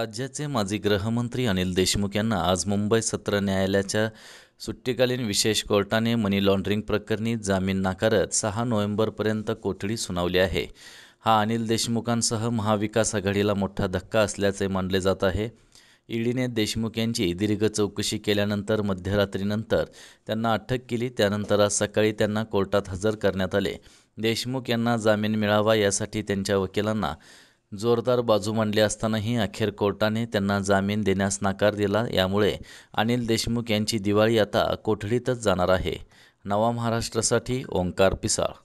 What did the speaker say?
राज्याचे माजी गृहमंत्री अनिल देशमुख यांना आज मुंबई सत्र न्यायालयाच्या सुट्टीकालीन विशेष कोर्टाने मनी लॉन्ड्रिंग प्रकरणी जामीन नाकारत सहा नोव्हेंबरपर्यंत कोठडी सुनावली आहे हा अनिल देशमुखांसह महाविकास आघाडीला मोठा धक्का असल्याचे मानले जात आहे ईडीने देशमुख यांची दीर्घ चौकशी केल्यानंतर मध्यरात्रीनंतर त्यांना अटक केली त्यानंतर आज सकाळी त्यांना कोर्टात हजर करण्यात आले देशमुख यांना जामीन मिळावा यासाठी त्यांच्या वकिलांना जोरदार बाजू मांडली असतानाही अखेर कोर्टाने त्यांना जामीन देण्यास नकार दिला यामुळे अनिल देशमुख यांची दिवाळी आता कोठडीतच जाणार आहे नवा महाराष्ट्रासाठी ओंकार पिसाळ